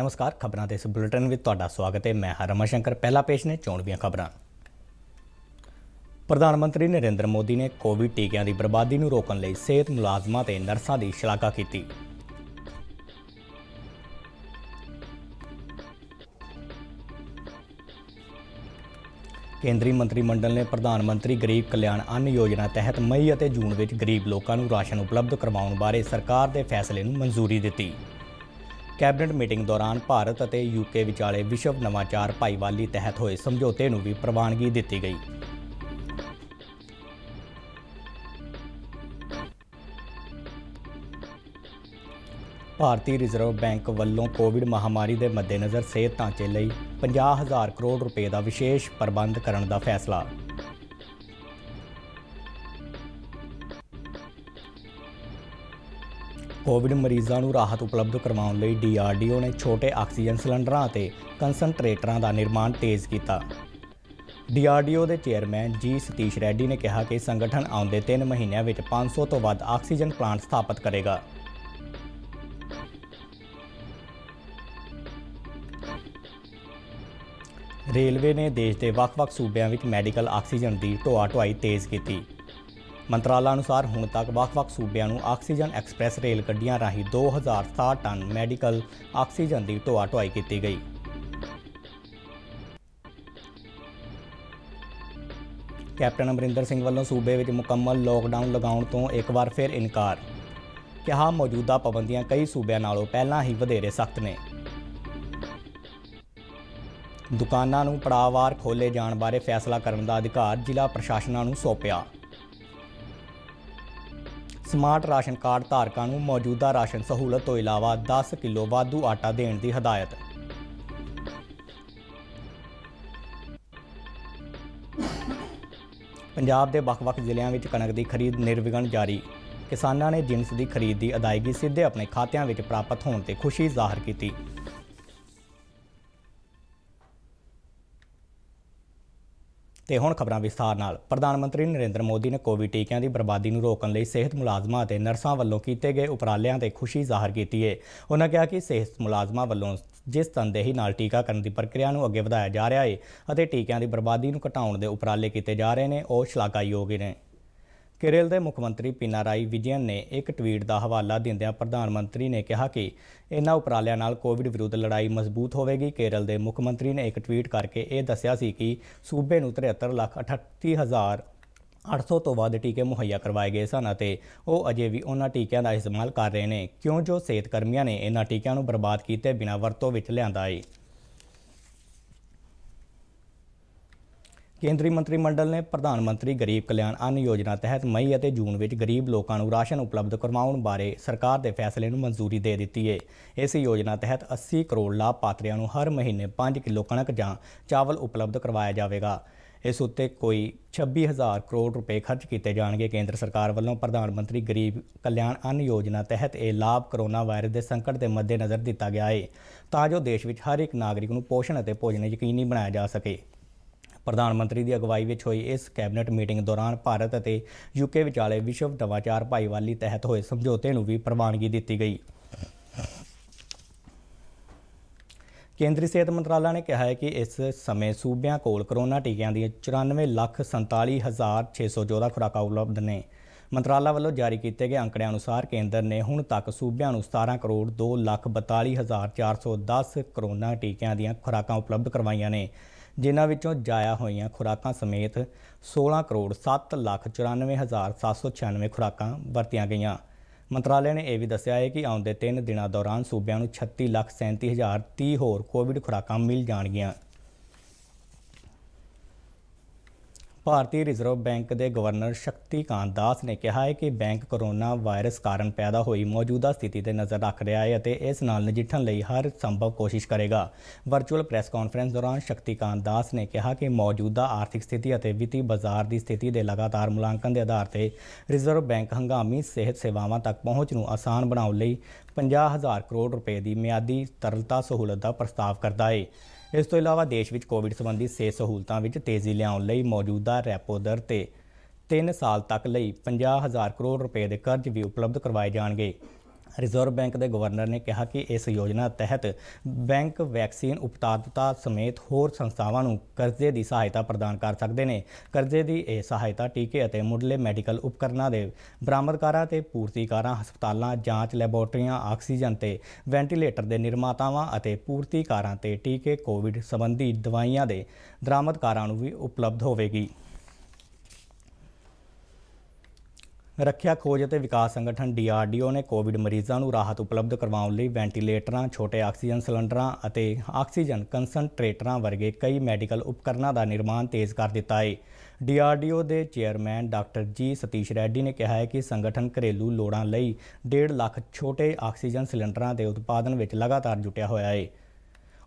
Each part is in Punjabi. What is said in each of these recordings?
ਨਮਸਕਾਰ ਖਬਰਾਂ ਦੇ ਇਸ ਬੁਲੇਟਿਨ ਵਿੱਚ ਤੁਹਾਡਾ ਸਵਾਗਤ ਹੈ ਮੈਂ ਹਰਮਨ ਸ਼ੰਕਰ ਪਹਿਲਾ ਪੇਸ਼ ਨੇ ਦੀਆਂ ਖਬਰਾਂ ਪ੍ਰਧਾਨ ਮੰਤਰੀ ਨਰਿੰਦਰ ਮੋਦੀ ਨੇ ਕੋਵਿਡ ਟੀਕਿਆਂ ਦੀ ਬਰਬਾਦੀ ਨੂੰ ਰੋਕਣ ਲਈ ਸਿਹਤ ਮੁਲਾਜ਼ਮਾਂ ਤੇ ਨਰਸਾਂ ਦੀ ਸ਼ਲਾਘਾ ਕੀਤੀ ਕੇਂਦਰੀ ਮੰਤਰੀ ਮੰਡਲ ਨੇ ਪ੍ਰਧਾਨ ਮੰਤਰੀ ਗਰੀਬ ਕਲਿਆਣ ਅੰਨ ਯੋਜਨਾ ਤਹਿਤ ਮਈ ਅਤੇ ਜੂਨ ਵਿੱਚ ਗਰੀਬ ਲੋਕਾਂ ਨੂੰ ਰਾਸ਼ਨ ਉਪਲਬਧ ਕਰਵਾਉਣ ਬਾਰੇ ਸਰਕਾਰ ਦੇ ਫੈਸਲੇ ਨੂੰ ਮਨਜ਼ੂਰੀ ਦਿੱਤੀ ਕੈਬਨਿਟ ਮੀਟਿੰਗ ਦੌਰਾਨ ਭਾਰਤ ਅਤੇ ਯੂਕੇ ਵਿਚਾਲੇ ਵਿਸ਼ਵ ਨਵਾਚਾਰ ਭਾਈਵਾਲੀ ਤਹਿਤ ਹੋਏ ਸਮਝੌਤੇ ਨੂੰ ਵੀ ਪ੍ਰਵਾਨਗੀ ਦਿੱਤੀ ਗਈ ਭਾਰਤੀ ਰਿਜ਼ਰਵ ਬੈਂਕ ਵੱਲੋਂ ਕੋਵਿਡ ਮਹਾਮਾਰੀ ਦੇ ਮੱਦੇਨਜ਼ਰ ਸਿਹਤ ਢਾਂਚੇ ਲਈ 50000 ਕਰੋੜ ਰੁਪਏ ਦਾ ਵਿਸ਼ੇਸ਼ ਪ੍ਰਬੰਧ ਕਰਨ ਦਾ ਫੈਸਲਾ ਕੋਵਿਡ ਮਰੀਜ਼ਾਂ ਨੂੰ ਰਾਹਤ ਉਪਲਬਧ ਕਰਵਾਉਣ ਲਈ ਡੀਆਰਡੀਓ ਨੇ ਛੋਟੇ ਆਕਸੀਜਨ ਸਿਲੰਡਰਾਂ ਅਤੇ ਕਨਸੈਂਟਰੇਟਰਾਂ ਦਾ ਨਿਰਮਾਣ ਤੇਜ਼ ਕੀਤਾ ਡੀਆਰਡੀਓ ਦੇ ਚੇਅਰਮੈਨ ਜੀ ਸਤੀਸ਼ ਰੈਡੀ ਨੇ ਕਿਹਾ ਕਿ ਸੰਗਠਨ ਆਉਂਦੇ 3 ਮਹੀਨਿਆਂ ਵਿੱਚ 500 ਤੋਂ ਵੱਧ ਆਕਸੀਜਨ ਪਲਾਂਟ ਸਥਾਪਿਤ ਕਰੇਗਾ ਰੇਲਵੇ ਨੇ ਦੇਸ਼ ਦੇ ਵੱਖ-ਵੱਖ ਸੂਬਿਆਂ ਵਿੱਚ ਮੈਡੀਕਲ ਆਕਸੀਜਨ ਦੀ ਢੋਆ-ਢੁਆਈ ਤੇਜ਼ ਕੀਤੀ। ਮੰਤਰਾਲਾ ਅਨੁਸਾਰ ਹੁਣ ਤੱਕ ਵੱਖ-ਵੱਖ ਸੂਬਿਆਂ ਨੂੰ ਆਕਸੀਜਨ ਐਕਸਪ੍ਰੈਸ ਰੇਲ ਗੱਡੀਆਂ ਰਾਹੀਂ 2060 ਟਨ ਮੈਡੀਕਲ ਆਕਸੀਜਨ ਦੀ ਢੋਆ-ਢੁਆਈ ਕੀਤੀ ਗਈ। ਕੈਪਟਨ ਅਮਰਿੰਦਰ ਸਿੰਘ ਵੱਲੋਂ ਸੂਬੇ ਵਿੱਚ ਮੁਕੰਮਲ ਲੋਕਡਾਊਨ ਲਗਾਉਣ ਤੋਂ ਇੱਕ ਵਾਰ ਫਿਰ ਇਨਕਾਰ ਕਿਹਾ ਮੌਜੂਦਾ ਪਾਬੰਦੀਆਂ ਕਈ ਸੂਬਿਆਂ ਨਾਲੋਂ ਪਹਿਲਾਂ ਹੀ ਵਧੇਰੇ ਸਖਤ ਨੇ ਦੁਕਾਨਾਂ ਨੂੰ ਪੜਾਵਾਰ ਖੋਲੇ ਜਾਣ ਬਾਰੇ ਫੈਸਲਾ ਕਰਨ ਦਾ ਅਧਿਕਾਰ ਜ਼ਿਲ੍ਹਾ ਪ੍ਰਸ਼ਾਸਨਾਂ ਨੂੰ ਸੌਪਿਆ। ਸਮਾਰਟ ਰਾਸ਼ਨ ਕਾਰਡ ਧਾਰਕਾਂ ਨੂੰ ਮੌਜੂਦਾ ਰਾਸ਼ਨ ਸਹੂਲਤ ਤੋਂ ਇਲਾਵਾ 10 ਕਿਲੋ ਵਾਧੂ ਆਟਾ ਦੇਣ ਦੀ ਹਦਾਇਤ ਪੰਜਾਬ ਦੇ ਵੱਖ-ਵੱਖ ਜ਼ਿਲ੍ਹਿਆਂ ਵਿੱਚ ਕਣਕ ਦੀ ਖਰੀਦ ਨਿਰਵਿਘਨ ਜਾਰੀ ਕਿਸਾਨਾਂ ਨੇ ਜਿੰਸ ਦੀ ਖਰੀਦ ਦੀ ਅਦਾਇਗੀ ਸਿੱਧੇ ਆਪਣੇ ਖਾਤਿਆਂ ਵਿੱਚ ਪ੍ਰਾਪਤ ਹੋਣ ਤੇ ਖੁਸ਼ੀ ਜ਼ਾਹਰ ਕੀਤੀ ਤੇ ਹੁਣ ਖਬਰਾਂ ਵਿਸਥਾਰ ਨਾਲ ਪ੍ਰਧਾਨ ਮੰਤਰੀ ਨਰਿੰਦਰ ਮੋਦੀ ਨੇ ਕੋਵਿਡ ਟੀਕਿਆਂ ਦੀ ਬਰਬਾਦੀ ਨੂੰ ਰੋਕਣ ਲਈ ਸਿਹਤ ਮੁਲਾਜ਼ਮਾਂ ਅਤੇ ਨਰਸਾਂ ਵੱਲੋਂ ਕੀਤੇ ਗਏ ਉਪਰਾਲਿਆਂ ਤੇ ਖੁਸ਼ੀ ਜ਼ਾਹਰ ਕੀਤੀ ਹੈ ਉਹਨਾਂ ਕਿਹਾ ਕਿ ਸਿਹਤ ਮੁਲਾਜ਼ਮਾਂ ਵੱਲੋਂ ਜਿਸ ਤੰਦੇਹੀ ਨਾਲ ਟੀਕਾਕਰਨ ਦੀ ਪ੍ਰਕਿਰਿਆ ਨੂੰ ਅੱਗੇ ਵਧਾਇਆ ਜਾ ਰਿਹਾ ਹੈ ਅਤੇ ਟੀਕਿਆਂ ਦੀ ਬਰਬਾਦੀ ਨੂੰ ਘਟਾਉਣ ਦੇ ਉਪਰਾਲੇ ਕੀਤੇ ਜਾ ਰਹੇ ਨੇ ਉਹ ਸ਼ਲਾਘਾਯੋਗ ਨੇ ਕੇਰਲ ਦੇ ਮੁੱਖ ਮੰਤਰੀ ਪਿਨਾਰਾਈ ਵਿਜੇਨ ਨੇ ਇੱਕ ਟਵੀਟ ਦਾ ਹਵਾਲਾ ਦਿੰਦਿਆਂ ਪ੍ਰਧਾਨ ਮੰਤਰੀ ਨੇ ਕਿਹਾ ਕਿ ਇਹਨਾਂ ਉਪਰਾਲਿਆਂ ਨਾਲ ਕੋਵਿਡ ਵਿਰੁੱਧ ਲੜਾਈ ਮਜ਼ਬੂਤ ਹੋਵੇਗੀ ਕੇਰਲ ਦੇ ਮੁੱਖ ਮੰਤਰੀ ਨੇ ਇੱਕ ਟਵੀਟ ਕਰਕੇ ਇਹ ਦੱਸਿਆ ਸੀ ਕਿ ਸੂਬੇ ਨੂੰ 73 ਲੱਖ 38 ਹਜ਼ਾਰ 800 ਤੋਂ ਵੱਧ ਟੀਕੇ ਮੁਹੱਈਆ ਕਰਵਾਏ ਗਏ ਸਨ ਅਤੇ ਉਹ ਅਜੇ ਵੀ ਉਹਨਾਂ ਟੀਕਿਆਂ ਦਾ ਇਸਤੇਮਾਲ ਕਰ ਰਹੇ ਨੇ ਕਿਉਂ ਜੋ ਸਿਹਤ ਕਰਮੀਆਂ ਨੇ ਇਹਨਾਂ ਟੀਕਿਆਂ ਨੂੰ ਬਰਬਾਦ ਕੀਤੇ ਬਿਨਾਂ ਵਰਤੋਂ ਵਿੱਚ ਲਿਆਂਦਾ ਹੈ ਕੇਂਦਰੀ ਮੰਤਰੀ ਮੰਡਲ ਨੇ ਪ੍ਰਧਾਨ ਮੰਤਰੀ ਗਰੀਬ ਕਲਿਆਣ ਅੰਨ ਯੋਜਨਾ ਤਹਿਤ ਮਈ ਅਤੇ ਜੂਨ ਵਿੱਚ ਗਰੀਬ ਲੋਕਾਂ ਨੂੰ ਰਾਸ਼ਨ ਉਪਲਬਧ ਕਰਵਾਉਣ ਬਾਰੇ ਸਰਕਾਰ ਦੇ ਫੈਸਲੇ ਨੂੰ ਮਨਜ਼ੂਰੀ ਦੇ ਦਿੱਤੀ ਹੈ ਇਸ ਯੋਜਨਾ ਤਹਿਤ 80 ਕਰੋੜ ਲਾਭਪਾਤਰੀਆਂ ਨੂੰ ਹਰ ਮਹੀਨੇ 5 ਕਿਲੋ ਕਣਕ ਜਾਂ ਚਾਵਲ ਉਪਲਬਧ ਕਰਵਾਇਆ ਜਾਵੇਗਾ ਇਸ ਉੱਤੇ ਕੋਈ 26000 ਕਰੋੜ ਰੁਪਏ ਖਰਚ ਕੀਤੇ ਜਾਣਗੇ ਕੇਂਦਰ ਸਰਕਾਰ ਵੱਲੋਂ ਪ੍ਰਧਾਨ ਮੰਤਰੀ ਗਰੀਬ ਕਲਿਆਣ ਅੰਨ ਯੋਜਨਾ ਤਹਿਤ ਇਹ ਲਾਭ ਕਰੋਨਾ ਵਾਇਰਸ ਦੇ ਸੰਕਟ ਦੇ ਮੱਦੇਨਜ਼ਰ ਦਿੱਤਾ ਗਿਆ ਹੈ ਤਾਂ ਜੋ ਦੇਸ਼ ਵਿੱਚ ਹਰ ਇੱਕ ਨਾਗਰਿਕ ਨੂੰ ਪੋਸ਼ਣ ਅਤੇ ਭੋਜਨ ਯਕੀਨੀ ਬਣਾਇਆ ਜਾ ਸਕੇ ਪ੍ਰਧਾਨ ਮੰਤਰੀ ਦੀ ਅਗਵਾਈ ਵਿੱਚ ਹੋਈ ਇਸ ਕੈਬਨਿਟ ਮੀਟਿੰਗ ਦੌਰਾਨ ਭਾਰਤ ਅਤੇ ਯੂਕੇ ਵਿਚਾਲੇ ਵਿਸ਼ਵ ਦਵਾਚਾਰ ਭਾਈਵਾਲੀ ਤਹਿਤ ਹੋਏ ਸਮਝੌਤੇ ਨੂੰ ਵੀ ਪ੍ਰਵਾਨਗੀ ਦਿੱਤੀ ਗਈ ਕੇਂਦਰੀ ਸਿਹਤ ਮੰਤਰਾਲਾ ਨੇ ਕਿਹਾ ਹੈ ਕਿ ਇਸ ਸਮੇਂ ਸੂਬਿਆਂ ਕੋਲ ਕੋਰੋਨਾ ਟੀਕਿਆਂ ਦੀਆਂ 94 ਲੱਖ 47614 ਖੁਰਾਕਾਂ ਉਪਲਬਧ ਨੇ ਮੰਤਰਾਲਾ ਵੱਲੋਂ ਜਾਰੀ ਕੀਤੇ ਗਏ ਅੰਕੜਿਆਂ ਅਨੁਸਾਰ ਕੇਂਦਰ ਨੇ ਹੁਣ ਤੱਕ ਸੂਬਿਆਂ ਨੂੰ 17 ਕਰੋੜ 2 ਲੱਖ 42410 ਕੋਰੋਨਾ ਟੀਕਿਆਂ ਦੀਆਂ ਖੁਰਾਕਾਂ ਉਪਲਬਧ ਕਰਵਾਈਆਂ ਨੇ ਜਿਨ੍ਹਾਂ ਵਿੱਚੋਂ ਜਾਇਆ ਹੋਈਆਂ ਖੁਰਾਕਾਂ ਸਮੇਤ 16 ਕਰੋੜ 7 ਲੱਖ 94 ਹਜ਼ਾਰ 796 ਖੁਰਾਕਾਂ ਵਰਤੀਆਂ ਗਈਆਂ ਮੰਤਰਾਲੇ ਨੇ ਇਹ ਵੀ ਦੱਸਿਆ ਹੈ ਕਿ ਆਉਂਦੇ 3 ਦਿਨਾਂ ਦੌਰਾਨ ਸੂਬਿਆਂ ਨੂੰ 36 ਲੱਖ 37 ਹਜ਼ਾਰ 30 ਹੋਰ ਕੋਵਿਡ ਖੁਰਾਕਾਂ ਮਿਲ ਜਾਣਗੀਆਂ ਭਾਰਤੀ ਰਿਜ਼ਰਵ ਬੈਂਕ ਦੇ ਗਵਰਨਰ ਸ਼ਕਤੀਕਾਂਤ ਦਾਸ ਨੇ ਕਿਹਾ ਹੈ ਕਿ ਬੈਂਕ ਕਰੋਨਾ ਵਾਇਰਸ ਕਾਰਨ ਪੈਦਾ ਹੋਈ ਮੌਜੂਦਾ ਸਥਿਤੀ ਤੇ ਨਜ਼ਰ ਰੱਖ ਰਿਹਾ ਹੈ ਅਤੇ ਇਸ ਨਾਲ ਨਜਿੱਠਣ ਲਈ ਹਰ ਸੰਭਵ ਕੋਸ਼ਿਸ਼ ਕਰੇਗਾ ਵਰਚੁਅਲ ਪ੍ਰੈਸ ਕਾਨਫਰੰਸ ਦੌਰਾਨ ਸ਼ਕਤੀਕਾਂਤ ਦਾਸ ਨੇ ਕਿਹਾ ਕਿ ਮੌਜੂਦਾ ਆਰਥਿਕ ਸਥਿਤੀ ਅਤੇ ਵਿੱਤੀ ਬਾਜ਼ਾਰ ਦੀ ਸਥਿਤੀ ਦੇ ਲਗਾਤਾਰ ਮੁਲਾਂਕਣ ਦੇ ਆਧਾਰ ਤੇ ਰਿਜ਼ਰਵ ਬੈਂਕ ਹੰਗਾਮੀ ਸਿਹਤ ਸੇਵਾਵਾਂ ਤੱਕ ਪਹੁੰਚ ਨੂੰ ਆਸਾਨ ਬਣਾਉਣ ਲਈ 50000 ਕਰੋੜ ਰੁਪਏ ਦੀ ਮਿਆਦੀ ਤਰਲਤਾ ਸਹੂਲਤ ਦਾ ਪ੍ਰਸਤਾਵ ਕਰਦਾ ਹੈ ਇਸ ਤੋਂ ਇਲਾਵਾ ਦੇਸ਼ ਵਿੱਚ ਕੋਵਿਡ ਸੰਬੰਧੀ ਸੇ ਸਹੂਲਤਾਂ ਵਿੱਚ ਤੇਜ਼ੀ ਲਿਆਉਣ ਲਈ ਮੌਜੂਦਾ ਰੈਪੋ ਦਰ ਤੇ 3 ਸਾਲ ਤੱਕ ਲਈ 50000 ਕਰੋੜ ਰੁਪਏ ਦੇ ਕਰਜ਼ ਵੀ ਉਪਲਬਧ ਕਰਵਾਏ ਜਾਣਗੇ ਰਿਜ਼ਰਵ ਬੈਂਕ ਦੇ ਗਵਰਨਰ ਨੇ ਕਿਹਾ ਕਿ ਇਸ ਯੋਜਨਾ ਤਹਿਤ ਬੈਂਕ ਵੈਕਸੀਨ ਉਪਤਾਦਤਾ ਸਮੇਤ ਹੋਰ ਸੰਸਥਾਵਾਂ ਨੂੰ ਕਰਜ਼ੇ ਦੀ ਸਹਾਇਤਾ ਪ੍ਰਦਾਨ ਕਰ ਸਕਦੇ ਨੇ ਕਰਜ਼ੇ ਦੀ ਇਹ ਸਹਾਇਤਾ ਟੀਕੇ ਅਤੇ ਮੁੱਢਲੇ ਮੈਡੀਕਲ ਉਪਕਰਨਾਂ ਦੇ ਬਰਾਮਦਕਾਰਾਂ ਤੇ ਪੂਰਤੀਕਾਰਾਂ ਹਸਪਤਾਲਾਂ ਜਾਂਚ ਲੈਬੋਰਟਰੀਆਂ ਆਕਸੀਜਨ ਤੇ ਵੈਂਟੀਲੇਟਰ ਦੇ ਨਿਰਮਾਤਾਵਾਂ ਅਤੇ ਪੂਰਤੀਕਾਰਾਂ ਤੇ ਟੀਕੇ ਕੋਵਿਡ ਸੰਬੰਧੀ ਦਵਾਈਆਂ ਦੇ ਦਰਾਮਦਕਾਰਾਂ ਨੂੰ ਵੀ ਉਪਲਬਧ ਹੋਵੇਗੀ ਰੱਖਿਆ ਖੋਜ ਅਤੇ ਵਿਕਾਸ ਸੰਗਠਨ DRDO ਨੇ ਕੋਵਿਡ ਮਰੀਜ਼ਾਂ ਨੂੰ ਰਾਹਤ ਉਪਲਬਧ ਕਰਵਾਉਣ ਲਈ ਵੈਂਟੀਲੇਟਰਾਂ, ਛੋਟੇ ਆਕਸੀਜਨ ਸਿਲੰਡਰਾਂ ਅਤੇ ਆਕਸੀਜਨ ਕਨਸੈਂਟਰੇਟਰਾਂ ਵਰਗੇ ਕਈ ਮੈਡੀਕਲ ਉਪਕਰਨਾਂ ਦਾ ਨਿਰਮਾਣ ਤੇਜ਼ ਕਰ ਦਿੱਤਾ ਹੈ। DRDO ਦੇ ਚੇਅਰਮੈਨ ਡਾਕਟਰ ਜੀ ਸਤੀਸ਼ ਰੈੱਡੀ ਨੇ ਕਿਹਾ ਹੈ ਕਿ ਸੰਗਠਨ ਘਰੇਲੂ ਲੋੜਾਂ ਲਈ 1.5 ਲੱਖ ਛੋਟੇ ਆਕਸੀਜਨ ਸਿਲੰਡਰਾਂ ਦੇ ਉਤਪਾਦਨ ਵਿੱਚ ਲਗਾਤਾਰ ਜੁਟਿਆ ਹੋਇਆ ਹੈ।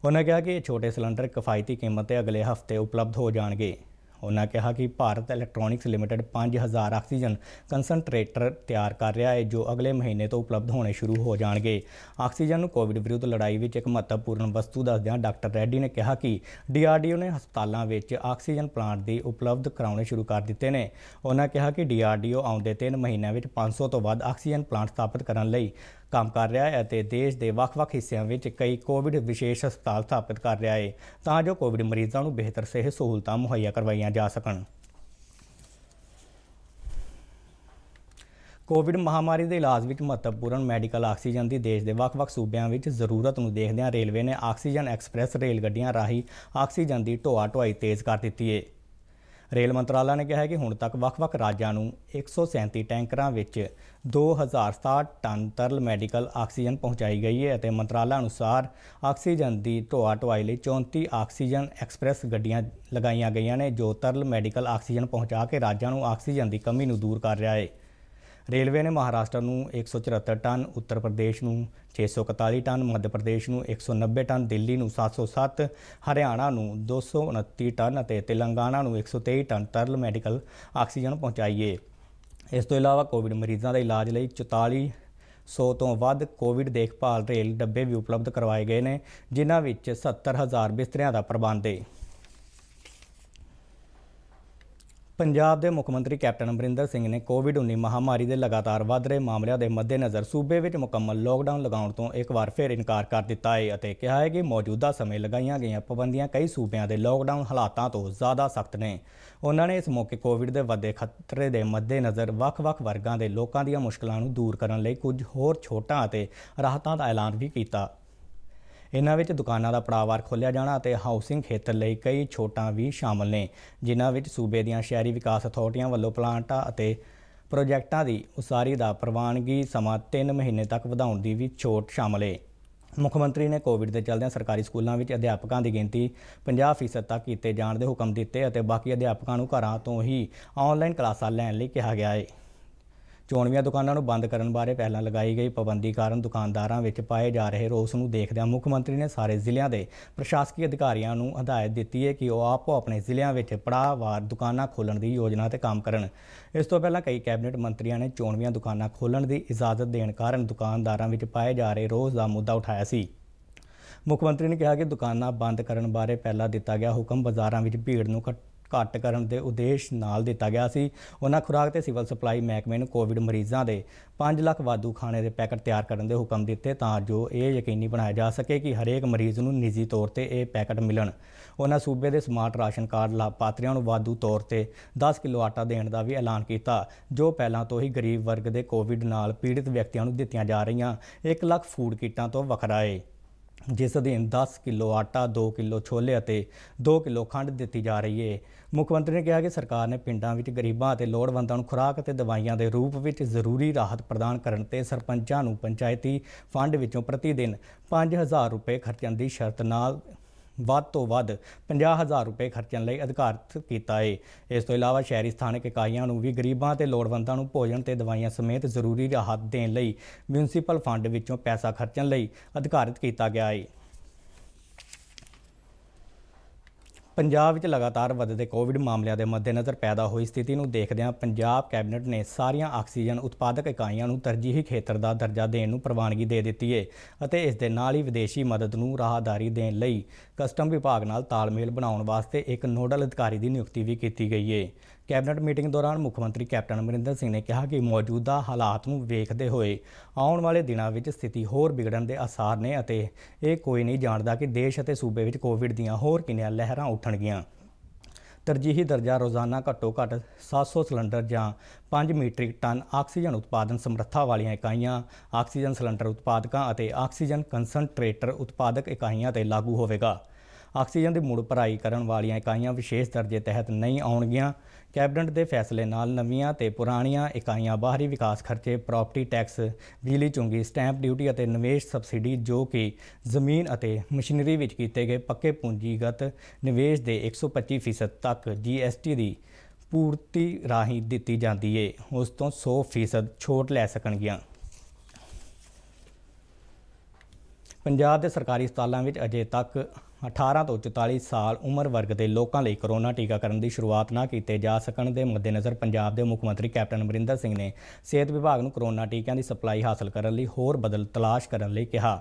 ਉਹਨਾਂ ਕਿਹਾ ਕਿ ਇਹ ਛੋਟੇ ਸਿਲੰਡਰ ਕਿਫਾਇਤੀ ਕੀਮਤ ਤੇ ਅਗਲੇ ਹਫ਼ਤੇ ਉਪਲਬਧ ਹੋ ਜਾਣਗੇ। ਉਹਨਾਂ ਕਿਹਾ ਕਿ Bharat electronics limited 5000 oxygen concentrator ਤਿਆਰ ਕਰ ਰਿਹਾ ਹੈ ਜੋ ਅਗਲੇ ਮਹੀਨੇ ਤੋਂ ਉਪਲਬਧ ਹੋਣੇ ਸ਼ੁਰੂ ਹੋ ਜਾਣਗੇ ਆਕਸੀਜਨ ਨੂੰ ਕੋਵਿਡ ਵਿਰੁੱਧ ਲੜਾਈ ਵਿੱਚ ਇੱਕ ਮਹੱਤਵਪੂਰਨ ਵਸਤੂ ਦੱਸਦਿਆਂ ਡਾਕਟਰ ਰੈਡੀ ਨੇ ਕਿਹਾ ਕਿ ਡੀਆਰਡੀਓ ਨੇ ਹਸਪਤਾਲਾਂ ਵਿੱਚ ਆਕਸੀਜਨ ਪਲਾਂਟ ਦੀ ਉਪਲਬਧ ਕਰਾਉਣੇ ਸ਼ੁਰੂ ਕਰ ਦਿੱਤੇ ਨੇ ਉਹਨਾਂ ਕਿਹਾ ਕਿ ਡੀਆਰਡੀਓ ਆਉਂਦੇ 3 ਮਹੀਨਿਆਂ ਵਿੱਚ 500 ਤੋਂ ਵੱਧ ਆਕਸੀਜਨ ਪਲਾਂਟ ਸਥਾਪਿਤ ਕਰਨ ਲਈ ਕੰਮ ਕਰ ਰਿਹਾ ਹੈ ਅਤੇ ਦੇਸ਼ ਦੇ ਵੱਖ-ਵੱਖ ਹਿੱਸਿਆਂ ਵਿੱਚ ਕਈ ਕੋਵਿਡ ਵਿਸ਼ੇਸ਼ ਹਸਪਤਾਲ ਸਥਾਪਿਤ ਕਰ ਰਿਹਾ ਹੈ ਤਾਂ ਜੋ ਕੋਵਿਡ ਮਰੀਜ਼ਾਂ ਨੂੰ ਬਿਹਤਰ ਸਿਹਤ ਸਹੂਲਤਾਂ ਮੁਹੱਈਆ ਕਰਵਾਈਆਂ ਜਾ ਸਕਣ ਕੋਵਿਡ ਮਹਾਮਾਰੀ ਦੇ ਇਲਾਜ ਵਿੱਚ ਮਹੱਤਵਪੂਰਨ ਮੈਡੀਕਲ ਆਕਸੀਜਨ ਦੀ ਦੇਸ਼ ਦੇ ਵੱਖ-ਵੱਖ ਸੂਬਿਆਂ ਵਿੱਚ ਜ਼ਰੂਰਤ ਨੂੰ ਦੇਖਦਿਆਂ ਰੇਲਵੇ ਨੇ ਆਕਸੀਜਨ ਐਕਸਪ੍ਰੈਸ ਰੇਲ ਗੱਡੀਆਂ ਰਾਹੀਂ ਆਕਸੀਜਨ ਦੀ ਢੋਆ-ਢੁਆਈ ਤੇਜ਼ ਕਰ ਦਿੱਤੀ ਹੈ ਰੇਲ ਮੰਤਰਾਲਾ ਨੇ ਕਿਹਾ ਹੈ ਕਿ ਹੁਣ ਤੱਕ ਵੱਖ-ਵੱਖ ਰਾਜਾਂ ਨੂੰ 137 ਟੈਂਕਰਾਂ ਵਿੱਚ 2067 ਟਨ ਤਰਲ ਮੈਡੀਕਲ ਆਕਸੀਜਨ ਪਹੁੰਚਾਈ ਗਈ ਹੈ ਅਤੇ ਮੰਤਰਾਲਾ ਅਨੁਸਾਰ ਆਕਸੀਜਨ ਦੀ ਢੋਆ ਢੁਆਈ ਲਈ 34 ਆਕਸੀਜਨ ਐਕਸਪ੍ਰੈਸ ਗੱਡੀਆਂ ਲਗਾਈਆਂ ਗਈਆਂ ਨੇ ਜੋ ਤਰਲ ਮੈਡੀਕਲ ਆਕਸੀਜਨ ਪਹੁੰਚਾ ਕੇ ਰਾਜਾਂ ਨੂੰ ਆਕਸੀਜਨ ਦੀ ਕਮੀ ਨੂੰ ਦੂਰ ਕਰ ਰਿਹਾ ਹੈ ਰੇਲਵੇ ਨੇ ਮਹਾਰਾਸ਼ਟਰ ਨੂੰ 174 ਟਨ ਉੱਤਰ ਪ੍ਰਦੇਸ਼ ਨੂੰ 641 ਟਨ ਮੱਧ ਪ੍ਰਦੇਸ਼ ਨੂੰ 190 ਟਨ ਦਿੱਲੀ ਨੂੰ 707 ਹਰਿਆਣਾ ਨੂੰ 229 ਟਨ ਅਤੇ ਤੇਲੰਗਾਨਾ ਨੂੰ 123 ਟਨ ਤਰਲ ਮੈਡੀਕਲ ਆਕਸੀਜਨ ਪਹੁੰਚਾਈਏ ਇਸ ਤੋਂ ਇਲਾਵਾ ਕੋਵਿਡ ਮਰੀਜ਼ਾਂ ਦੇ ਇਲਾਜ ਲਈ 44 ਤੋਂ ਵੱਧ ਕੋਵਿਡ ਦੇਖਭਾਲ ਰੇਲ ਡੱਬੇ ਵੀ ਉਪਲਬਧ ਕਰਵਾਏ ਗਏ ਨੇ ਜਿਨ੍ਹਾਂ ਵਿੱਚ 70000 ਬਿਸਤਰਿਆਂ ਦਾ ਪ੍ਰਬੰਧ ਹੈ ਪੰਜਾਬ ਦੇ ਮੁੱਖ ਮੰਤਰੀ ਕੈਪਟਨ ਅਮਰਿੰਦਰ ਸਿੰਘ ਨੇ ਕੋਵਿਡ-19 ਮਹਾਮਾਰੀ ਦੇ ਲਗਾਤਾਰ ਵਧ ਰਹੇ ਮਾਮਲਿਆਂ ਦੇ ਮੱਦੇਨਜ਼ਰ ਸੂਬੇ ਵਿੱਚ ਮੁਕੰਮਲ ਲੋਕਡਾਊਨ ਲਗਾਉਣ ਤੋਂ ਇੱਕ ਵਾਰ ਫਿਰ ਇਨਕਾਰ ਕਰ ਦਿੱਤਾ ਹੈ ਅਤੇ ਕਿਹਾ ਹੈ ਕਿ ਮੌਜੂਦਾ ਸਮੇਂ ਲਗਾਈਆਂ ਗਈਆਂ ਪਾਬੰਦੀਆਂ ਕਈ ਸੂਬਿਆਂ ਦੇ ਲੋਕਡਾਊਨ ਹਾਲਾਤਾਂ ਤੋਂ ਜ਼ਿਆਦਾ ਸਖਤ ਨੇ ਉਹਨਾਂ ਨੇ ਇਸ ਮੌਕੇ ਕੋਵਿਡ ਦੇ ਵੱਧੇ ਖਤਰੇ ਦੇ ਮੱਦੇਨਜ਼ਰ ਵੱਖ-ਵੱਖ ਵਰਗਾਂ ਦੇ ਲੋਕਾਂ ਦੀਆਂ ਮੁਸ਼ਕਲਾਂ ਨੂੰ ਦੂਰ ਕਰਨ ਲਈ ਕੁਝ ਹੋਰ ਛੋਟਾਂ ਅਤੇ ਰਾਹਤਾਂ ਦਾ ਐਲਾਨ ਵੀ ਕੀਤਾ ਇਹਨਾਂ ਵਿੱਚ ਦੁਕਾਨਾਂ ਦਾ ਪੜਾਵਾਰ ਖੋਲ੍ਹਿਆ ਜਾਣਾ ਅਤੇ ਹਾਊਸਿੰਗ ਖੇਤਰ ਲਈ ਕਈ ਛੋਟਾਂ ਵੀ ਸ਼ਾਮਲ ਨੇ ਜਿਨ੍ਹਾਂ ਵਿੱਚ ਸੂਬੇ ਦੀਆਂ ਸ਼ਹਿਰੀ ਵਿਕਾਸ ਅਥਾਰਟੀਆਂ ਵੱਲੋਂ ਪਲਾਂਟਾਂ ਅਤੇ ਪ੍ਰੋਜੈਕਟਾਂ ਦੀ ਉਸਾਰੀ ਦਾ ਪ੍ਰਵਾਨਗੀ ਸਮਾਂ 3 ਮਹੀਨੇ ਤੱਕ ਵਧਾਉਣ ਦੀ ਵੀ ਛੋਟ ਸ਼ਾਮਲ ਹੈ ਮੁੱਖ ਮੰਤਰੀ ਨੇ ਕੋਵਿਡ ਦੇ ਚੱਲਦਿਆਂ ਸਰਕਾਰੀ ਸਕੂਲਾਂ ਵਿੱਚ ਅਧਿਆਪਕਾਂ ਦੀ ਗਿਣਤੀ 50% ਤੱਕ ਕੀਤੇ ਜਾਣ ਦੇ ਹੁਕਮ ਦਿੱਤੇ ਅਤੇ ਬਾਕੀ ਅਧਿਆਪਕਾਂ ਨੂੰ ਘਰਾਂ ਤੋਂ ਹੀ ਆਨਲਾਈਨ ਕਲਾਸਾਂ ਲੈਣ ਲਈ ਕਿਹਾ ਗਿਆ ਹੈ ਚੋਣਵੀਆਂ ਦੁਕਾਨਾਂ ਨੂੰ ਬੰਦ ਕਰਨ ਬਾਰੇ ਪਹਿਲਾਂ ਲਗਾਈ ਗਈ ਪਾਬੰਦੀ ਕਾਰਨ ਦੁਕਾਨਦਾਰਾਂ ਵਿੱਚ ਪਾਏ ਜਾ ਰਹੇ ਰੋਸ ਨੂੰ ਦੇਖਦਿਆਂ ਮੁੱਖ ਮੰਤਰੀ ਨੇ ਸਾਰੇ ਜ਼ਿਲ੍ਹਿਆਂ ਦੇ ਪ੍ਰਸ਼ਾਸਕੀ ਅਧਿਕਾਰੀਆਂ ਨੂੰ ਹਦਾਇਤ ਦਿੱਤੀ ਹੈ ਕਿ ਉਹ ਆਪੋ ਆਪਣੇ ਜ਼ਿਲ੍ਹਿਆਂ ਵਿੱਚ ਪੜਾਵਾਰ ਦੁਕਾਨਾਂ ਖੋਲਣ ਦੀ ਯੋਜਨਾ ਤੇ ਕੰਮ ਕਰਨ ਇਸ ਤੋਂ ਪਹਿਲਾਂ ਕਈ ਕੈਬਨਿਟ ਮੰਤਰੀਆਂ ਨੇ ਚੋਣਵੀਆਂ ਦੁਕਾਨਾਂ ਖੋਲਣ ਦੀ ਇਜਾਜ਼ਤ ਦੇਣ ਕਾਰਨ ਦੁਕਾਨਦਾਰਾਂ ਵਿੱਚ ਪਾਏ ਜਾ ਰਹੇ ਰੋਸ ਦਾ ਮੁੱਦਾ ਉਠਾਇਆ ਸੀ ਮੁੱਖ ਮੰਤਰੀ ਨੇ ਕਿਹਾ ਕਿ ਦੁਕਾਨਾਂ ਬੰਦ ਕਰਨ ਬਾਰੇ ਪਹਿਲਾਂ ਦਿੱਤਾ ਗਿਆ ਹੁਕਮ ਬਾਜ਼ਾਰਾਂ ਵਿੱਚ ਭੀੜ ਨੂੰ ਘੱਟ ਕਰਨ ਦੇ ਉਦੇਸ਼ ਨਾਲ ਦਿੱਤਾ ਗਿਆ ਸੀ ਉਹਨਾਂ ਖੁਰਾਕ ਤੇ ਸਿਵਲ ਸਪਲਾਈ ਮਹਿਕਮੇ ਨੂੰ ਕੋਵਿਡ ਮਰੀਜ਼ਾਂ ਦੇ 5 ਲੱਖ ਵਾਧੂ ਖਾਣੇ ਦੇ ਪੈਕਟ ਤਿਆਰ ਕਰਨ ਦੇ ਹੁਕਮ ਦਿੱਤੇ ਤਾਂ ਜੋ ਇਹ ਯਕੀਨੀ ਬਣਾਇਆ ਜਾ ਸਕੇ ਕਿ ਹਰੇਕ ਮਰੀਜ਼ ਨੂੰ ਨਿੱਜੀ ਤੌਰ ਤੇ ਇਹ ਪੈਕਟ ਮਿਲਣ ਉਹਨਾਂ ਸੂਬੇ ਦੇ ਸਮਾਰਟ ਰਾਸ਼ਨ ਕਾਰਡ ਲਾਭਪਾਤਰੀਆਂ ਨੂੰ ਵਾਧੂ ਤੌਰ ਤੇ 10 ਕਿਲੋ ਆਟਾ ਦੇਣ ਦਾ ਵੀ ਐਲਾਨ ਕੀਤਾ ਜੋ ਪਹਿਲਾਂ ਤੋਂ ਹੀ ਗਰੀਬ ਵਰਗ ਦੇ ਕੋਵਿਡ ਨਾਲ ਪੀੜਿਤ ਵਿਅਕਤੀਆਂ ਨੂੰ ਦਿੱਤੀਆਂ ਜਾ ਰਹੀਆਂ 1 ਲੱਖ ਫੂਡ ਕਿੱਟਾਂ ਤੋਂ ਵੱਖਰਾ ਹੈ ਜਿਸ ਅਧੀਨ 10 ਕਿਲੋ ਆਟਾ 2 ਕਿਲੋ ਛੋਲੇ ਅਤੇ 2 ਕਿਲੋ ਖੰਡ ਦਿੱਤੀ ਜਾ ਰਹੀ ਹੈ ਮੁੱਖ ਮੰਤਰੀ ਨੇ ਕਿਹਾ ਕਿ ਸਰਕਾਰ ਨੇ ਪਿੰਡਾਂ ਵਿੱਚ ਗਰੀਬਾਂ ਅਤੇ ਲੋੜਵੰਦਾਂ ਨੂੰ ਖੁਰਾਕ ਅਤੇ ਦਵਾਈਆਂ ਦੇ ਰੂਪ ਵਿੱਚ ਜ਼ਰੂਰੀ ਰਾਹਤ ਪ੍ਰਦਾਨ ਕਰਨ ਤੇ ਸਰਪੰਚਾਂ ਨੂੰ ਪੰਚਾਇਤੀ ਫੰਡ ਵਿੱਚੋਂ ਪ੍ਰਤੀ ਦਿਨ 5000 ਰੁਪਏ ਖਰਚਣ ਦੀ ਸ਼ਰਤ ਨਾਲ ਵੱਧ ਤੋਂ ਵੱਧ 50000 ਰੁਪਏ ਖਰਚਣ ਲਈ ਅਧਿਕਾਰਤ ਕੀਤਾ ਹੈ ਇਸ ਤੋਂ ਇਲਾਵਾ ਸ਼ਹਿਰੀ ਸਥਾਨਕ ਇਕਾਈਆਂ ਨੂੰ ਵੀ ਗਰੀਬਾਂ ਤੇ ਲੋੜਵੰਦਾਂ ਨੂੰ ਭੋਜਨ ਤੇ ਦਵਾਈਆਂ ਸਮੇਤ ਜ਼ਰੂਰੀ ਰਾਹਤ ਦੇਣ ਲਈ ਮਿਊਂਸੀਪਲ ਫੰਡ ਵਿੱਚੋਂ ਪੈਸਾ ਖਰਚਣ ਲਈ ਅਧਿਕਾਰਤ ਕੀਤਾ ਗਿਆ ਹੈ ਪੰਜਾਬ ਵਿੱਚ ਲਗਾਤਾਰ ਵਧਦੇ ਕੋਵਿਡ ਮਾਮਲਿਆਂ ਦੇ ਮੱਦੇਨਜ਼ਰ ਪੈਦਾ ਹੋਈ ਸਥਿਤੀ ਨੂੰ ਦੇਖਦਿਆਂ ਪੰਜਾਬ ਕੈਬਨਿਟ ਨੇ ਸਾਰੀਆਂ ਆਕਸੀਜਨ ਉਤਪਾਦਕ ਇਕਾਈਆਂ ਨੂੰ ਤਰਜੀਹੀ ਖੇਤਰ ਦਾ ਦਰਜਾ ਦੇਣ ਨੂੰ ਪ੍ਰਵਾਨਗੀ ਦੇ ਦਿੱਤੀ ਹੈ ਅਤੇ ਇਸ ਦੇ ਨਾਲ ਹੀ ਵਿਦੇਸ਼ੀ ਮਦਦ ਨੂੰ ਰਾਹਦਾਰੀ ਦੇਣ ਲਈ ਕਸਟਮ ਵਿਭਾਗ ਨਾਲ ਤਾਲਮੇਲ ਬਣਾਉਣ ਵਾਸਤੇ ਇੱਕ ਨੋਡਲ ਅਧਿਕਾਰੀ ਦੀ ਨਿਯੁਕਤੀ ਵੀ ਕੀਤੀ ਗਈ ਹੈ ਕੈਬਨਿਟ ਮੀਟਿੰਗ ਦੌਰਾਨ ਮੁੱਖ ਮੰਤਰੀ ਕੈਪਟਨ ਅਮਰਿੰਦਰ ਸਿੰਘ ਨੇ ਕਿਹਾ ਕਿ ਮੌਜੂਦਾ ਹਾਲਾਤ ਨੂੰ ਵੇਖਦੇ ਹੋਏ ਆਉਣ ਵਾਲੇ ਦਿਨਾਂ ਵਿੱਚ ਸਥਿਤੀ ਹੋਰ ਵਿਗੜਨ ਦੇ ਆਸਾਰ ਨੇ ਅਤੇ ਇਹ ਕੋਈ ਨਹੀਂ ਜਾਣਦਾ ਕਿ ਦੇਸ਼ ਅਤੇ ਸੂਬੇ ਵਿੱਚ ਕੋਵਿਡ ਦੀਆਂ ਹੋਰ ਕਿੰਨੀਆਂ ਲਹਿਰਾਂ ਉੱਠਣਗੀਆਂ ਤਰਜੀਹੀ ਦਰਜਾ ਰੋਜ਼ਾਨਾ ਘੱਟੋ ਘੱਟ 700 ਸਿਲੰਡਰ ਜਾਂ 5 ਮੀਟ੍ਰਿਕ ਟਨ ਆਕਸੀਜਨ ਉਤਪਾਦਨ ਸਮਰੱਥਾ ਵਾਲੀਆਂ ਇਕਾਈਆਂ ਆਕਸੀਜਨ ਸਿਲੰਡਰ ਉਤਪਾਦਕਾਂ ਅਤੇ ਆਕਸੀਜਨ ਕਨਸੈਂਟਰੇਟਰ ਉਤਪਾਦਕ ਇਕਾਈਆਂ ਤੇ ਲਾਗੂ ਹੋਵੇਗਾ ਆਕਸੀਜਨ ਦੀ ਮੁੜ ਭਰਾਈ ਕਰਨ ਵਾਲੀਆਂ ਇਕਾਈਆਂ ਵਿਸ਼ੇਸ਼ ਦਰਜੇ ਤਹਿਤ ਨਹੀਂ ਆਉਣਗੀਆਂ ਕੈਬਨਿਟ ਦੇ ਫੈਸਲੇ ਨਾਲ ਨਵੀਆਂ ਤੇ ਪੁਰਾਣੀਆਂ ਇਕਾਈਆਂ ਬਾਹਰੀ ਵਿਕਾਸ ਖਰਚੇ ਪ੍ਰਾਪਰਟੀ ਟੈਕਸ ਬਿਜਲੀ ਚੁੰਗੀ ਸਟੈਂਪ ਡਿਊਟੀ ਅਤੇ ਨਿਵੇਸ਼ ਸਬਸਿਡੀ ਜੋ ਕਿ ਜ਼ਮੀਨ ਅਤੇ ਮਸ਼ੀਨਰੀ ਵਿੱਚ ਕੀਤੇ ਗਏ ਪੱਕੇ ਪੂੰਜੀਗਤ ਨਿਵੇਸ਼ ਦੇ 125% ਤੱਕ ਜੀਐਸਟੀ ਦੀ ਪੂਰਤੀ ਰਾਹੀਂ ਦਿੱਤੀ ਜਾਂਦੀ ਏ ਉਸ ਤੋਂ 100% ਛੋਟ ਲੈ ਸਕਣਗੀਆਂ ਪੰਜਾਬ ਦੇ ਸਰਕਾਰੀ ਹਸਪਤਾਲਾਂ ਵਿੱਚ ਅਜੇ ਤੱਕ 18 ਤੋਂ 44 ਸਾਲ ਉਮਰ ਵਰਗ ਦੇ ਲੋਕਾਂ ਲਈ ਕਰੋਨਾ ਟੀਕਾਕਰਨ ਦੀ ਸ਼ੁਰੂਆਤ ਨਾ ਕੀਤੇ ਜਾ ਸਕਣ ਦੇ ਮੱਦੇਨਜ਼ਰ ਪੰਜਾਬ ਦੇ ਮੁੱਖ ਮੰਤਰੀ ਕੈਪਟਨ ਅਮਰਿੰਦਰ ਸਿੰਘ ਨੇ ਸਿਹਤ ਵਿਭਾਗ ਨੂੰ ਕਰੋਨਾ ਟੀਕਿਆਂ ਦੀ ਸਪਲਾਈ ਹਾਸਲ ਕਰਨ ਲਈ ਹੋਰ ਬਦਲ ਤਲਾਸ਼ ਕਰਨ ਲਈ ਕਿਹਾ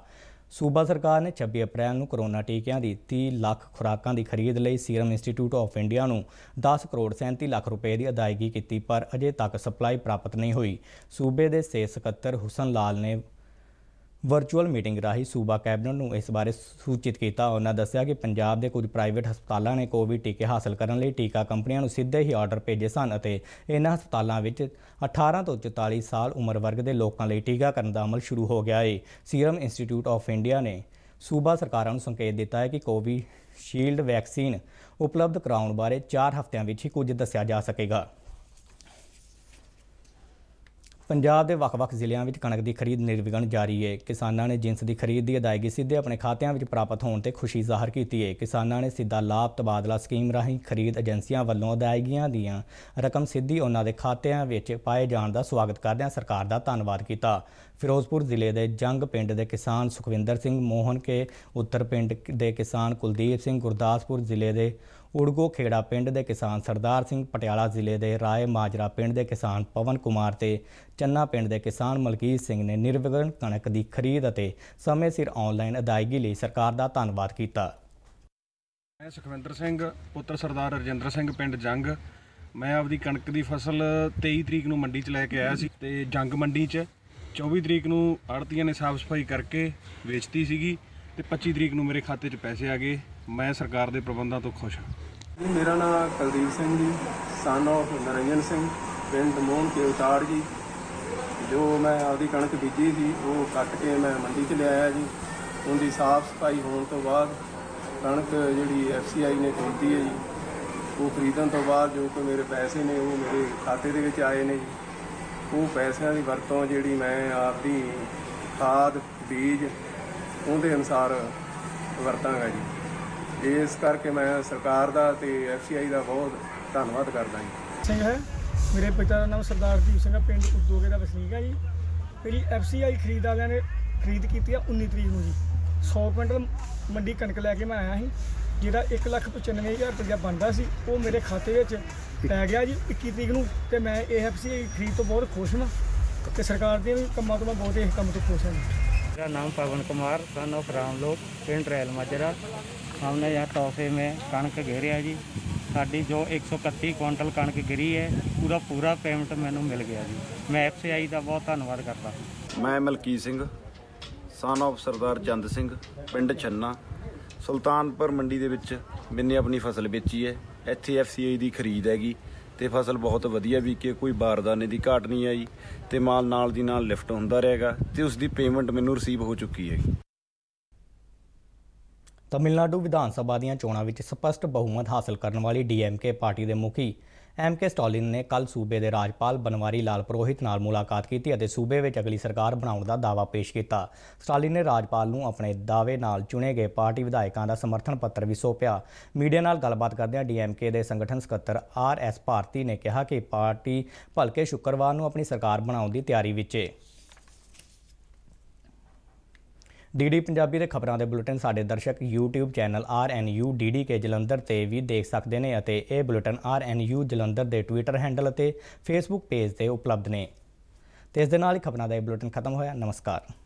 ਸੂਬਾ ਸਰਕਾਰ ਨੇ 26 ਅਪ੍ਰੈਲ ਨੂੰ ਕਰੋਨਾ ਟੀਕਿਆਂ ਦੀ 30 ਲੱਖ ਖੁਰਾਕਾਂ ਦੀ ਖਰੀਦ ਲਈ ਸੀਰਮ ਇੰਸਟੀਚਿਊਟ ਆਫ ਇੰਡੀਆ ਨੂੰ 10 ਕਰੋੜ 37 ਲੱਖ ਰੁਪਏ ਦੀ ਅਦਾਇਗੀ ਕੀਤੀ ਪਰ ਅਜੇ ਤੱਕ ਸਪਲਾਈ ਪ੍ਰਾਪਤ ਨਹੀਂ ਹੋਈ ਸੂਬੇ ਦੇ ਸਿਹਤ ਸਕੱਤਰ ਹੁਸਨ ਲਾਲ ਨੇ ਵਰਚੁਅਲ ਮੀਟਿੰਗ ਰਾਹੀਂ ਸੂਬਾ ਕੈਬਨਿਟ ਨੂੰ ਇਸ ਬਾਰੇ ਸੂਚਿਤ ਕੀਤਾ ਉਹਨਾਂ ਦੱਸਿਆ ਕਿ ਪੰਜਾਬ ਦੇ ਕੁਝ ਪ੍ਰਾਈਵੇਟ ਹਸਪਤਾਲਾਂ ਨੇ ਕੋਵਿਡ ਟੀਕੇ ਹਾਸਲ ਕਰਨ ਲਈ ਟੀਕਾ ਕੰਪਨੀਆਂ ਨੂੰ ਸਿੱਧੇ ਹੀ ਆਰਡਰ ਭੇਜੇ ਸਨ ਅਤੇ ਇਹਨਾਂ ਹਸਪਤਾਲਾਂ ਵਿੱਚ 18 ਤੋਂ 44 ਸਾਲ ਉਮਰ ਵਰਗ ਦੇ ਲੋਕਾਂ ਲਈ ਟੀਕਾ ਕਰਨ ਦਾ ਅਮਲ ਸ਼ੁਰੂ ਹੋ ਗਿਆ ਹੈ ਸੀਰਮ ਇੰਸਟੀਚਿਊਟ ਆਫ ਇੰਡੀਆ ਨੇ ਸੂਬਾ ਸਰਕਾਰਾਂ ਨੂੰ ਸੰਕੇਤ ਦਿੱਤਾ ਹੈ ਕਿ ਕੋਵਿਡ ਸ਼ੀਲਡ ਵੈਕਸੀਨ ਉਪਲਬਧ ਕਰਾਉਣ ਬਾਰੇ 4 ਹਫ਼ਤਿਆਂ ਵਿੱਚ ਹੀ ਕੁਝ ਦੱਸਿਆ ਜਾ ਸਕੇਗਾ ਪੰਜਾਬ ਦੇ ਵੱਖ-ਵੱਖ ਜ਼ਿਲ੍ਹਿਆਂ ਵਿੱਚ ਕਣਕ ਦੀ ਖਰੀਦ ਨਿਰਵਿਘਨ ਜਾਰੀ ਹੈ ਕਿਸਾਨਾਂ ਨੇ ਜਿੰਸ ਦੀ ਖਰੀਦ ਦੀ ਅਦਾਇਗੀ ਸਿੱਧੇ ਆਪਣੇ ਖਾਤਿਆਂ ਵਿੱਚ ਪ੍ਰਾਪਤ ਹੋਣ ਤੇ ਖੁਸ਼ੀ ਜ਼ਾਹਰ ਕੀਤੀ ਹੈ ਕਿਸਾਨਾਂ ਨੇ ਸਿੱਧਾ ਲਾਭ ਤਬਾਦਲਾ ਸਕੀਮ ਰਾਹੀਂ ਖਰੀਦ ਏਜੰਸੀਆਂ ਵੱਲੋਂ ਅਦਾਇਗੀਆਂ ਦੀਆਂ ਰਕਮ ਸਿੱਧੀ ਉਹਨਾਂ ਦੇ ਖਾਤਿਆਂ ਵਿੱਚ ਪਾਏ ਜਾਣ ਦਾ ਸਵਾਗਤ ਕਰਦਿਆਂ ਸਰਕਾਰ ਦਾ ਧੰਨਵਾਦ ਕੀਤਾ ਫਿਰੋਜ਼ਪੁਰ ਜ਼ਿਲ੍ਹੇ ਦੇ ਜੰਗ ਪਿੰਡ ਦੇ ਕਿਸਾਨ ਸੁਖਵਿੰਦਰ ਸਿੰਘ ਮੋਹਨ ਕੇ ਉੱਤਰ ਪਿੰਡ ਦੇ ਕਿਸਾਨ ਕੁਲਦੀਪ ਸਿੰਘ ਗੁਰਦਾਸਪੁਰ ਜ਼ਿਲ੍ਹੇ ਦੇ ਉੜਗੋ ਖੇੜਾ ਪਿੰਡ ਦੇ ਕਿਸਾਨ ਸਰਦਾਰ ਸਿੰਘ ਪਟਿਆਲਾ ਜ਼ਿਲ੍ਹੇ ਦੇ ਰਾਏ ਮਾਜਰਾ ਪਿੰਡ ਦੇ ਕਿਸਾਨ ਪਵਨ ਕੁਮਾਰ ਤੇ ਚੰਨਾ ਪਿੰਡ ਦੇ ਕਿਸਾਨ ਮਲਕੀਤ ਸਿੰਘ ਨੇ ਨਿਰਵਿਘਨ ਕਣਕ ਦੀ ਖਰੀਦ ਅਤੇ ਸਮੇਂ ਸਿਰ ਆਨਲਾਈਨ ਅਦਾਇਗੀ ਲਈ ਸਰਕਾਰ ਦਾ ਧੰਨਵਾਦ ਕੀਤਾ ਮੈਂ ਸੁਖਵਿੰਦਰ ਸਿੰਘ ਪੁੱਤਰ ਸਰਦਾਰ ਰਜਿੰਦਰ ਸਿੰਘ ਪਿੰਡ ਜੰਗ ਮੈਂ ਆਪਦੀ ਕਣਕ ਦੀ ਫਸਲ 23 ਤਰੀਕ ਨੂੰ ਮੰਡੀ 'ਚ ਲੈ ਕੇ ਆਇਆ ਸੀ ਤੇ ਜੰਗ ਮੰਡੀ 'ਚ 24 ਤਰੀਕ ਨੂੰ ਆੜਤੀਆਂ ਨੇ ਸਾਫ ਸਫਾਈ ਕਰਕੇ ਵੇਚਤੀ ਸੀਗੀ ਤੇ 25 ਤਰੀਕ ਨੂੰ ਮੇਰੇ ਖਾਤੇ 'ਚ ਪੈਸੇ ਆ ਗਏ ਮੈਂ ਸਰਕਾਰ ਦੇ ਪ੍ਰਬੰਧਾਂ ਤੋਂ ਖੁਸ਼ ਹਾਂ ਮੇਰਾ ਨਾਮ ਕੁਲਦੀਪ ਸਿੰਘ ਜੀ ਸਨ ਆਫ ਨਰਿੰਦਰ ਸਿੰਘ ਪਿੰਡ ਮੋਹਨ ਕੇ ਉਤਾਰ ਜੀ ਜੋ ਮੈਂ ਆਪਦੀ ਕਣਕ ਬੀਜੀ ਸੀ ਉਹ ਕੱਟ ਕੇ ਮੈਂ ਮੰਡੀ 'ਚ ਲਿਆਇਆ ਜੀ ਉਹਦੀ ਸਾਫ ਸਫਾਈ ਹੋਣ ਤੋਂ ਬਾਅਦ ਕਣਕ ਜਿਹੜੀ ਐਫਸੀਆਈ ਨੇ ਖਰੀਦੀ ਹੈ ਜੀ ਉਹ ਖਰੀਦਣ ਤੋਂ ਬਾਅਦ ਜੋ ਕਿ ਮੇਰੇ ਪੈਸੇ ਨੇ ਉਹ ਮੇਰੇ ਖਾਤੇ ਦੇ ਵਿੱਚ ਆਏ ਨੇ ਜੀ ਉਹ ਪੈਸਿਆਂ ਦੀ ਵਰਤੋਂ ਜਿਹੜੀ ਮੈਂ ਆਪਦੀ ਖਾਦ ਬੀਜ ਉਹਦੇ ਅਨੁਸਾਰ ਵਰਤਾਂਗਾ ਜੀ ਇਸ ਕਰਕੇ ਮੈਂ ਸਰਕਾਰ ਦਾ ਤੇ ਐਫਸੀਆਈ ਦਾ ਬਹੁਤ ਧੰਨਵਾਦ ਕਰਦਾ ਜੀ ਸਿੰਘ ਹੈ ਮੇਰੇ ਪਿਤਾ ਦਾ ਨਾਮ ਜੀ ਸਿੰਘ ਹੈ ਪਿੰਡ ਉਦੋਗੇ ਦਾ ਵਸਨੀਕ ਹੈ ਜੀ ਮੇਰੀ ਐਫਸੀਆਈ ਖਰੀਦ ਨੇ ਖਰੀਦ ਕੀਤੀ ਆ 19 ਤਰੀਕ ਨੂੰ ਜੀ 100 ਕੁਇੰਟਲ ਮੰਡੀ ਕਣਕ ਲੈ ਕੇ ਮੈਂ ਆਇਆ ਸੀ ਜਿਹੜਾ 1,95,000 ਰੁਪਏ ਬਣਦਾ ਸੀ ਉਹ ਮੇਰੇ ਖਾਤੇ ਵਿੱਚ ਪੈ ਗਿਆ ਜੀ 21 ਤਰੀਕ ਨੂੰ ਤੇ ਮੈਂ AFC ਖਰੀਦ ਤੋਂ ਬਹੁਤ ਖੁਸ਼ ਹਾਂ ਤੇ ਸਰਕਾਰ ਦੇ ਵੀ ਕੰਮਾਂ ਤੋਂ ਮੈਂ ਬਹੁਤ ਇਸ ਕੰਮ ਤੋਂ ਖੁਸ਼ ਹਾਂ ਮੇਰਾ ਨਾਮ ਪਵਨ ਕੁਮਾਰ ਸਨ ਆਫ रामलोक ਪਿੰਡ ਰੈਲ माजरा हमने यहाँ तोहफे में ਕਣਕ घेरे है ਜੀ ਸਾਡੀ ਜੋ 131 ਕੁਇੰਟਲ ਕਣਕ ਗਰੀ ਹੈ ਪੂਰਾ ਪੂਰਾ ਪੇਮੈਂਟ ਮੈਨੂੰ ਮਿਲ ਗਿਆ ਜੀ ਮੈਂ ਐਫਸੀਆਈ ਦਾ ਬਹੁਤ ਧੰਨਵਾਦ ਕਰਦਾ ਮੈਂ ਮਲਕੀ ਸਿੰਘ ਸਨ ਆਫ ਸਰਦਾਰ ਚੰਦ ਸਿੰਘ ਪਿੰਡ ਛੰਨਾ ਸੁਲਤਾਨਪੁਰ ਮੰਡੀ ਦੇ ਵਿੱਚ ਮੈਨੇ ਆਪਣੀ ਫਸਲ ਵੇਚੀ ਹੈ ਇੱਥੇ ਐਫਸੀਆਈ ਦੀ ਖਰੀਦ ਹੈਗੀ ਤੇ ਫਸਲ ਬਹੁਤ ਵਧੀਆ ਵਿਕੇ ਕੋਈ ਬਾਰਦਾਨੇ ਦੀ ਘਾਟ ਨਹੀਂ ਆਈ ਤੇ ਮਾਲ ਨਾਲ ਦੀ ਨਾਲ ਲਿਫਟ ਹੁੰਦਾ ਰਹੇਗਾ ਤੇ ਉਸ ਦੀ ਪੇਮੈਂਟ ਮੈਨੂੰ ਰਿਸੀਵ ਹੋ ਚੁੱਕੀ ਹੈ ਤਮਿਲਨਾਡੂ ਵਿਧਾਨ ਸਭਾ ਦੀਆਂ ਚੋਣਾਂ ਵਿੱਚ ਸਪਸ਼ਟ ਬਹੁਮਤ ਹਾਸਲ ਕਰਨ ਵਾਲੀ ਡੀਐਮਕੇ ਪਾਰਟੀ ਦੇ ਮੁਖੀ ਐਮ ਕੇ ਸਟਾਲਿਨ ਨੇ ਕੱਲ ਸੂਬੇ ਦੇ ਰਾਜਪਾਲ ਬਨਵਾਰੀ ਲਾਲ ਪ੍ਰੋਹਿਤ ਨਾਲ ਮੁਲਾਕਾਤ ਕੀਤੀ ਅਤੇ ਸੂਬੇ ਵਿੱਚ ਅਗਲੀ ਸਰਕਾਰ ਬਣਾਉਣ ਦਾ ਦਾਅਵਾ ਪੇਸ਼ ਕੀਤਾ ਸਟਾਲਿਨ ਨੇ ਰਾਜਪਾਲ ਨੂੰ ਆਪਣੇ ਦਾਅਵੇ ਨਾਲ ਚੁਣੇ ਗਏ ਪਾਰਟੀ ਵਿਧਾਇਕਾਂ ਦਾ ਸਮਰਥਨ ਪੱਤਰ ਵੀ ਸੌਪਿਆ ਮੀਡੀਆ ਨਾਲ ਗੱਲਬਾਤ ਕਰਦਿਆਂ ਡੀਐਮਕੇ ਦੇ ਸੰਗਠਨ ਸਕੱਤਰ ਆਰ ਐਸ ਭਾਰਤੀ ਨੇ ਕਿਹਾ ਕਿ ਪਾਰਟੀ ਭਲਕੇ ਸ਼ੁੱਕਰਵਾਰ ਨੂੰ ਆਪਣੀ ਸਰਕਾਰ ਬਣਾਉਣ ਦੀ ਤਿਆਰੀ ਵਿੱਚ ਹੈ ਡੀਡੀ ਪੰਜਾਬੀ ਦੇ ਖਬਰਾਂ ਦੇ ਬੁਲੇਟਿਨ ਸਾਡੇ ਦਰਸ਼ਕ YouTube channel RNU DDK Jalandhar ਤੇ ਵੀ ਦੇਖ ਸਕਦੇ ਨੇ ਅਤੇ ਇਹ ਬੁਲੇਟਿਨ RNU ਜਲੰਧਰ ਦੇ ਟਵਿੱਟਰ ਹੈਂਡਲ ਅਤੇ Facebook ਪੇਜ ਤੇ ਉਪਲਬਧ ਨੇ ਤੇ ਇਸ ਦੇ ਨਾਲ ਹੀ ਖਬਰਾਂ ਦਾ ਇਹ ਬੁਲੇਟਿਨ ਖਤਮ ਹੋਇਆ ਨਮਸਕਾਰ